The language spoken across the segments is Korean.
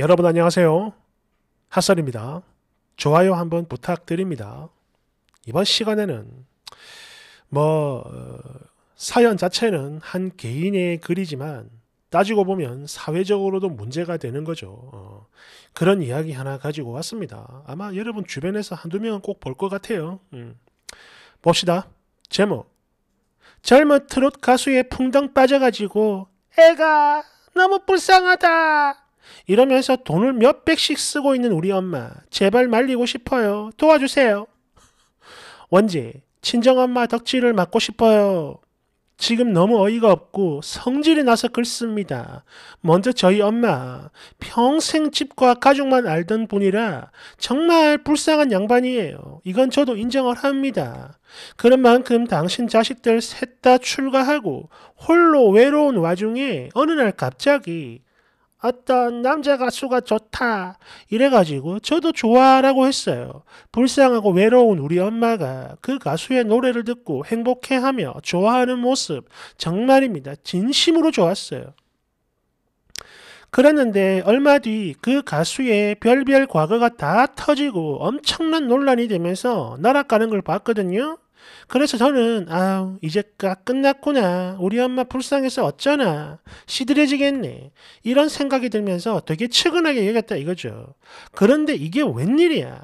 여러분 안녕하세요. 핫설입니다. 좋아요 한번 부탁드립니다. 이번 시간에는 뭐 어, 사연 자체는 한 개인의 글이지만 따지고 보면 사회적으로도 문제가 되는 거죠. 어, 그런 이야기 하나 가지고 왔습니다. 아마 여러분 주변에서 한두 명은 꼭 볼 것 같아요. 음. 봅시다. 제목 젊은 트롯 가수의 풍덩 빠져가지고 애가 너무 불쌍하다. 이러면서 돈을 몇 백씩 쓰고 있는 우리 엄마 제발 말리고 싶어요. 도와주세요. 원지 친정엄마 덕질을 맡고 싶어요. 지금 너무 어이가 없고 성질이 나서 글씁니다. 먼저 저희 엄마 평생 집과 가족만 알던 분이라 정말 불쌍한 양반이에요. 이건 저도 인정을 합니다. 그런 만큼 당신 자식들 셋 다 출가하고 홀로 외로운 와중에 어느 날 갑자기 어떤 남자 가수가 좋다 이래가지고 저도 좋아라고 했어요. 불쌍하고 외로운 우리 엄마가 그 가수의 노래를 듣고 행복해하며 좋아하는 모습 정말입니다. 진심으로 좋았어요. 그랬는데 얼마 뒤 그 가수의 별별 과거가 다 터지고 엄청난 논란이 되면서 날아가는 걸 봤거든요. 그래서 저는 아우 이제가 끝났구나 우리 엄마 불쌍해서 어쩌나 시들해지겠네 이런 생각이 들면서 되게 측은하게 얘기했다 이거죠. 그런데 이게 웬일이야.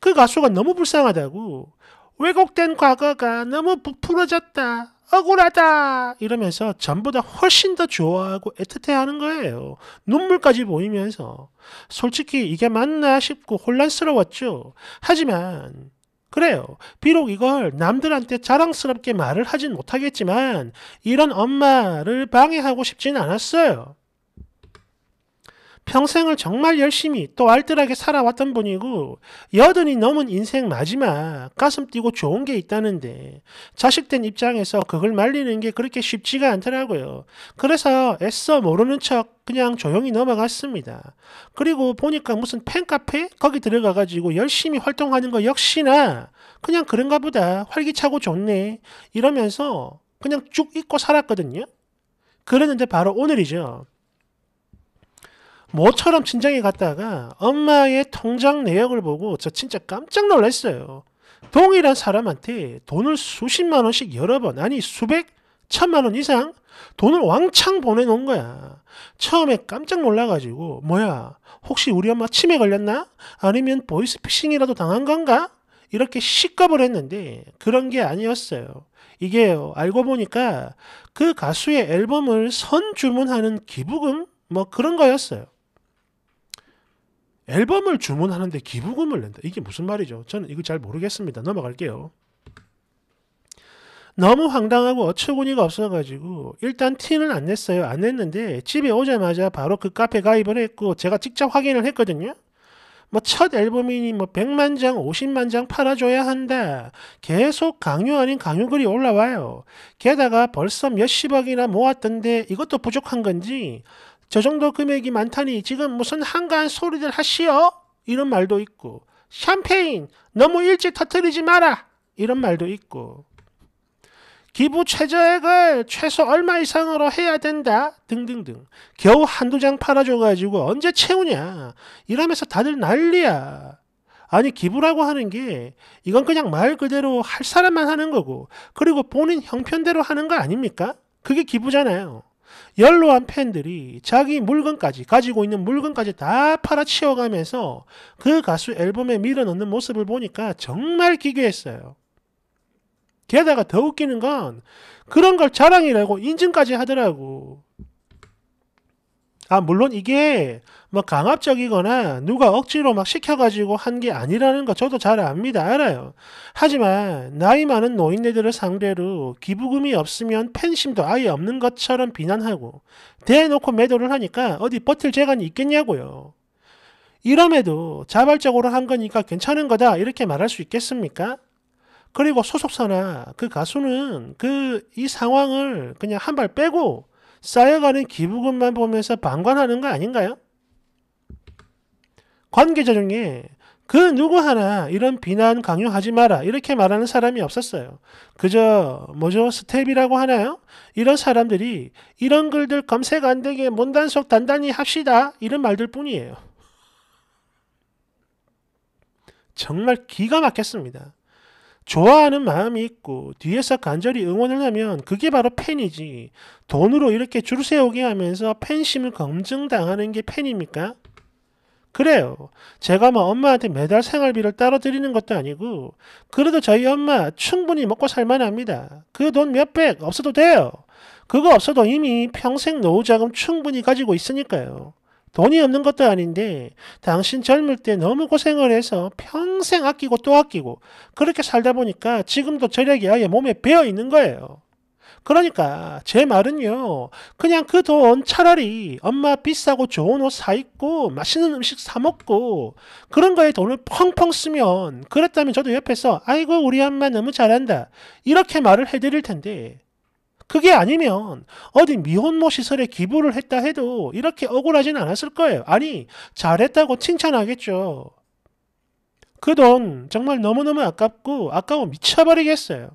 그 가수가 너무 불쌍하다고 왜곡된 과거가 너무 부풀어졌다. 억울하다 이러면서 전보다 훨씬 더 좋아하고 애틋해하는 거예요. 눈물까지 보이면서 솔직히 이게 맞나 싶고 혼란스러웠죠. 하지만 그래요. 비록 이걸 남들한테 자랑스럽게 말을 하진 못하겠지만 이런 엄마를 방해하고 싶진 않았어요. 평생을 정말 열심히 또 알뜰하게 살아왔던 분이고 여든이 넘은 인생 마지막 가슴 뛰고 좋은 게 있다는데 자식된 입장에서 그걸 말리는 게 그렇게 쉽지가 않더라고요. 그래서 애써 모르는 척 그냥 조용히 넘어갔습니다. 그리고 보니까 무슨 팬카페 거기 들어가가지고 열심히 활동하는 거 역시나 그냥 그런가 보다 활기차고 좋네 이러면서 그냥 쭉 잊고 살았거든요. 그랬는데 바로 오늘이죠. 모처럼 친정에 갔다가 엄마의 통장 내역을 보고 저 진짜 깜짝 놀랐어요. 동일한 사람한테 돈을 수십만 원씩 여러 번 아니 수백 천만 원 이상 돈을 왕창 보내놓은 거야. 처음에 깜짝 놀라가지고 뭐야 혹시 우리 엄마 치매 걸렸나? 아니면 보이스피싱이라도 당한 건가? 이렇게 시겁을 했는데 그런 게 아니었어요. 이게 알고 보니까 그 가수의 앨범을 선 주문하는 기부금 뭐 그런 거였어요. 앨범을 주문하는데 기부금을 낸다. 이게 무슨 말이죠? 저는 이거 잘 모르겠습니다. 넘어갈게요. 너무 황당하고 어처구니가 없어가지고 일단 티는 안 냈어요. 안 냈는데 집에 오자마자 바로 그 카페 가입을 했고 제가 직접 확인을 했거든요. 뭐 첫 앨범이니 뭐 100만 뭐 장, 50만 장 팔아줘야 한다. 계속 강요 아닌 강요글이 올라와요. 게다가 벌써 몇십억이나 모았던데 이것도 부족한 건지 저 정도 금액이 많다니 지금 무슨 한가한 소리들 하시오? 이런 말도 있고 샴페인 너무 일찍 터뜨리지 마라 이런 말도 있고 기부 최저액을 최소 얼마 이상으로 해야 된다 등등등 겨우 한두 장 팔아줘가지고 언제 채우냐 이러면서 다들 난리야 아니 기부라고 하는 게 이건 그냥 말 그대로 할 사람만 하는 거고 그리고 본인 형편대로 하는 거 아닙니까? 그게 기부잖아요 연로한 팬들이 자기 물건까지 가지고 있는 물건까지 다 팔아치워가면서 그 가수 앨범에 밀어넣는 모습을 보니까 정말 기괴했어요. 게다가 더 웃기는 건 그런 걸 자랑이라고 인증까지 하더라고. 아 물론 이게 뭐 강압적이거나 누가 억지로 막 시켜가지고 한 게 아니라는 거 저도 잘 압니다 알아요 하지만 나이 많은 노인네들을 상대로 기부금이 없으면 팬심도 아예 없는 것처럼 비난하고 대놓고 매도를 하니까 어디 버틸 재간이 있겠냐고요 이럼에도 자발적으로 한 거니까 괜찮은 거다 이렇게 말할 수 있겠습니까? 그리고 소속사나 그 가수는 그 이 상황을 그냥 한 발 빼고 쌓여가는 기부금만 보면서 방관하는 거 아닌가요? 관계자 중에 그 누구 하나 이런 비난 강요하지 마라 이렇게 말하는 사람이 없었어요. 그저 뭐죠 스텝이라고 하나요? 이런 사람들이 이런 글들 검색 안 되게 몬단속 단단히 합시다 이런 말들 뿐이에요. 정말 기가 막혔습니다. 좋아하는 마음이 있고 뒤에서 간절히 응원을 하면 그게 바로 팬이지. 돈으로 이렇게 줄 세우게 하면서 팬심을 검증당하는 게 팬입니까? 그래요. 제가 뭐 엄마한테 매달 생활비를 따로 드리는 것도 아니고 그래도 저희 엄마 충분히 먹고 살만합니다. 그 돈 몇 백 없어도 돼요. 그거 없어도 이미 평생 노후자금 충분히 가지고 있으니까요. 돈이 없는 것도 아닌데 당신 젊을 때 너무 고생을 해서 평생 아끼고 또 아끼고 그렇게 살다 보니까 지금도 절약이 아예 몸에 배어 있는 거예요. 그러니까 제 말은요. 그냥 그 돈 차라리 엄마 비싸고 좋은 옷 사 입고 맛있는 음식 사 먹고 그런 거에 돈을 펑펑 쓰면 그랬다면 저도 옆에서 아이고 우리 엄마 너무 잘한다 이렇게 말을 해드릴 텐데 그게 아니면 어디 미혼모 시설에 기부를 했다 해도 이렇게 억울하진 않았을 거예요. 아니, 잘했다고 칭찬하겠죠. 그 돈 정말 너무너무 아깝고 아까워 미쳐버리겠어요.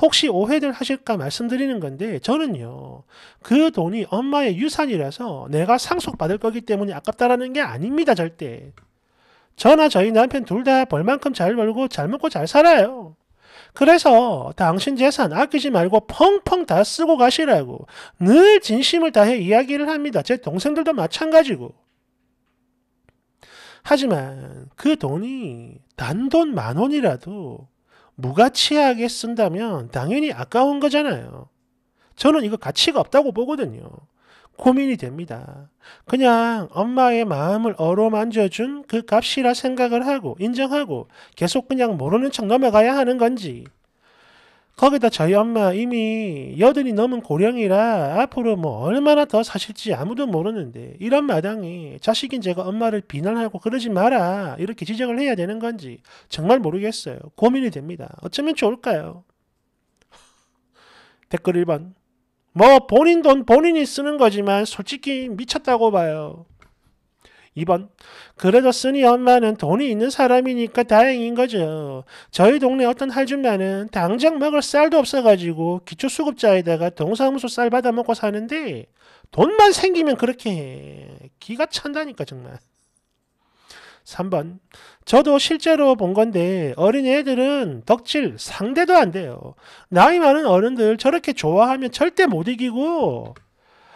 혹시 오해들 하실까 말씀드리는 건데 저는요 그 돈이 엄마의 유산이라서 내가 상속받을 거기 때문에 아깝다라는 게 아닙니다 절대 저나 저희 남편 둘 다 벌만큼 잘 벌고 잘 먹고 잘 살아요 그래서 당신 재산 아끼지 말고 펑펑 다 쓰고 가시라고 늘 진심을 다해 이야기를 합니다. 제 동생들도 마찬가지고. 하지만 그 돈이 단돈 만 원이라도 무가치하게 쓴다면 당연히 아까운 거잖아요. 저는 이거 가치가 없다고 보거든요. 고민이 됩니다. 그냥 엄마의 마음을 어루만져준 그 값이라 생각을 하고 인정하고 계속 그냥 모르는 척 넘어가야 하는 건지 거기다 저희 엄마 이미 여든이 넘은 고령이라 앞으로 뭐 얼마나 더 사실지 아무도 모르는데 이런 마당에 자식인 제가 엄마를 비난하고 그러지 마라 이렇게 지적을 해야 되는 건지 정말 모르겠어요. 고민이 됩니다. 어쩌면 좋을까요? 댓글 1번 뭐 본인 돈 본인이 쓰는 거지만 솔직히 미쳤다고 봐요. 2번 그래도 쓰니 엄마는 돈이 있는 사람이니까 다행인 거죠. 저희 동네 어떤 할줌마는 당장 먹을 쌀도 없어가지고 기초수급자에다가 동사무소 쌀 받아먹고 사는데 돈만 생기면 그렇게 해. 기가 찬다니까 정말. 3번. 저도 실제로 본 건데 어린애들은 덕질 상대도 안 돼요. 나이 많은 어른들 저렇게 좋아하면 절대 못 이기고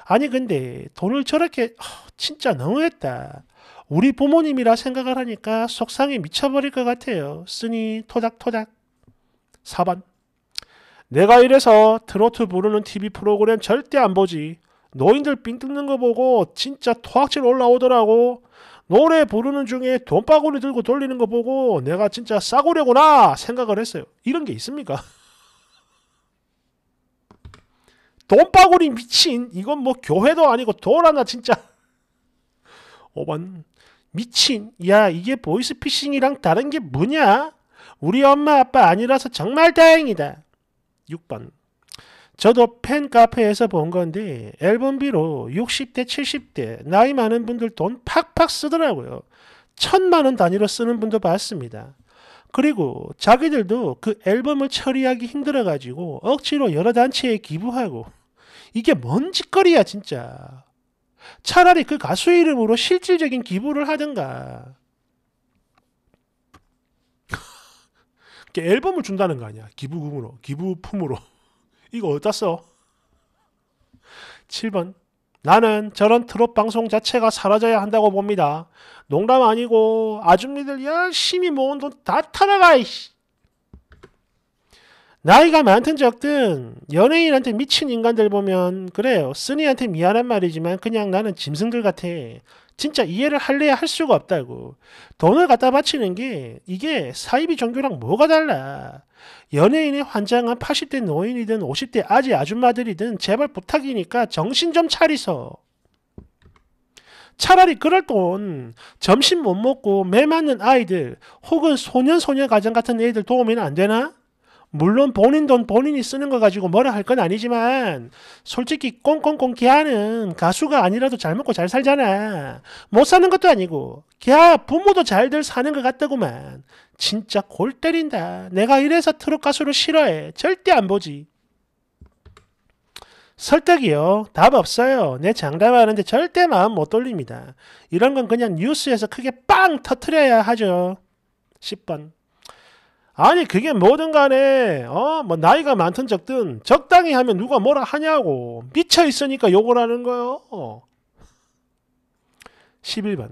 아니 근데 돈을 저렇게 허, 진짜 너무했다. 우리 부모님이라 생각을 하니까 속상해 미쳐버릴 것 같아요. 쓰니 토닥토닥. 4번. 내가 이래서 트로트 부르는 TV 프로그램 절대 안 보지. 노인들 삥 뜯는 거 보고 진짜 토악질 올라오더라고. 노래 부르는 중에 돈바구니 들고 돌리는 거 보고 내가 진짜 싸구려구나 생각을 했어요. 이런 게 있습니까? 돈바구니 미친 이건 뭐 교회도 아니고 돈 하나 진짜 5번 미친 야 이게 보이스피싱이랑 다른 게 뭐냐? 우리 엄마 아빠 아니라서 정말 다행이다. 6번 저도 팬 카페에서 본 건데 앨범비로 60대, 70대 나이 많은 분들 돈 팍팍 쓰더라고요. 천만 원 단위로 쓰는 분도 봤습니다. 그리고 자기들도 그 앨범을 처리하기 힘들어 가지고 억지로 여러 단체에 기부하고 이게 뭔 짓거리야 진짜. 차라리 그 가수 이름으로 실질적인 기부를 하든가. 앨범을 준다는 거 아니야. 기부금으로, 기부품으로. 이거 어디다 써? 7번 나는 저런 트롯 방송 자체가 사라져야 한다고 봅니다. 농담 아니고 아줌니들 열심히 모은 돈 다 타나가 이씨. 나이가 많든 적든 연예인한테 미친 인간들 보면 그래요. 쓰니한테 미안한 말이지만 그냥 나는 짐승들 같아. 진짜 이해를 할래야 할 수가 없다고. 돈을 갖다 바치는 게 이게 사이비 종교랑 뭐가 달라. 연예인의 환장한 80대 노인이든 50대 아재 아줌마들이든 제발 부탁이니까 정신 좀 차리소. 차라리 그럴 돈 점심 못 먹고 매 맞는 아이들 혹은 소년 소녀 가정 같은 애들 도움이안 되나? 물론 본인 돈 본인이 쓰는 거 가지고 뭐라 할 건 아니지만 솔직히 꽁꽁꽁 기아는 가수가 아니라도 잘 먹고 잘 살잖아. 못 사는 것도 아니고 기아 부모도 잘들 사는 것같더구만 진짜 골 때린다. 내가 이래서 트롯 가수를 싫어해. 절대 안 보지. 설득이요. 답 없어요. 내 장담하는데 절대 마음 못 돌립니다. 이런 건 그냥 뉴스에서 크게 빵 터트려야 하죠. 10번. 아니 그게 뭐든 간에 어 뭐 나이가 많든 적든 적당히 하면 누가 뭐라 하냐고 미쳐 있으니까 욕을 하는 거요. 11번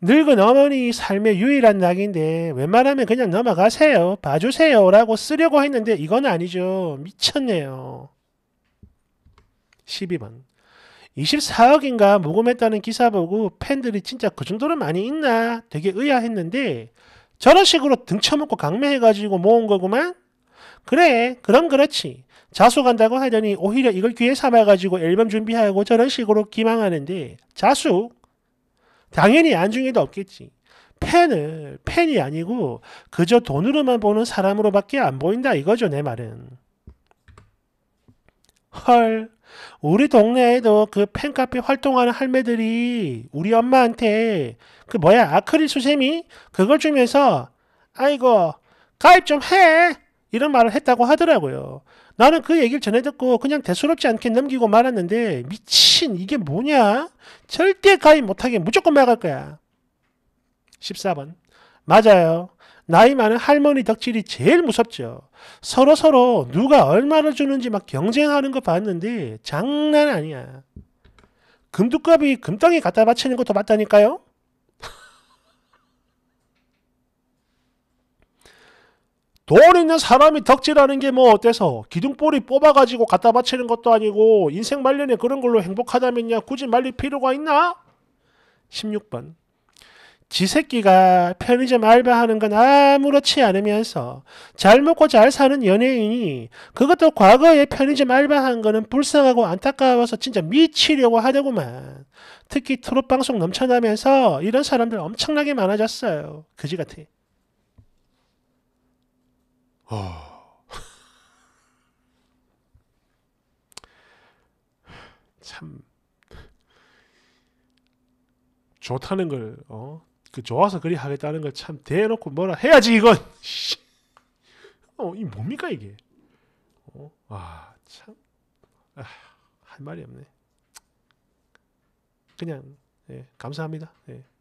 늙은 어머니 삶의 유일한 낙인데 웬만하면 그냥 넘어가세요. 봐주세요. 라고 쓰려고 했는데 이건 아니죠. 미쳤네요. 12번 24억인가 모금했다는 기사 보고 팬들이 진짜 그 정도로 많이 있나 되게 의아했는데 저런 식으로 등쳐먹고 강매해가지고 모은 거구만? 그래, 그럼 그렇지. 자수간다고 하더니 오히려 이걸 귀에 삼아가지고 앨범 준비하고 저런 식으로 기망하는데 자수 당연히 안중에도 없겠지. 팬을 팬이 아니고 그저 돈으로만 보는 사람으로밖에 안 보인다 이거죠 내 말은. 헐 우리 동네에도 그 팬카페 활동하는 할매들이 우리 엄마한테 그 뭐야 아크릴 수세미 그걸 주면서 아이고 가입 좀 해 이런 말을 했다고 하더라고요. 나는 그 얘기를 전해 듣고 그냥 대수롭지 않게 넘기고 말았는데 미친 이게 뭐냐? 절대 가입 못하게 무조건 막을 거야. 14번 맞아요. 나이 많은 할머니 덕질이 제일 무섭죠. 서로 서로 누가 얼마를 주는지 막 경쟁하는 거 봤는데 장난 아니야. 금두갑이 금덩이 갖다 바치는 것도 봤다니까요. 돈 있는 사람이 덕질하는 게 뭐 어때서 기둥뿌리 뽑아가지고 갖다 바치는 것도 아니고 인생 말년에 그런 걸로 행복하다면야 굳이 말릴 필요가 있나? 16번 지 새끼가 편의점 알바하는 건 아무렇지 않으면서 잘 먹고 잘 사는 연예인이 그것도 과거에 편의점 알바한 거는 불쌍하고 안타까워서 진짜 미치려고 하더구만. 특히 트롯 방송 넘쳐나면서 이런 사람들 엄청나게 많아졌어요. 그지 같아. 어... 참 좋다는 걸 어? 그 좋아서 그리 하겠다는 걸 참 대놓고 뭐라 해야지 이건. 어, 이 뭡니까 이게? 어, 아, 참. 아, 할 말이 없네. 그냥 예, 감사합니다. 예.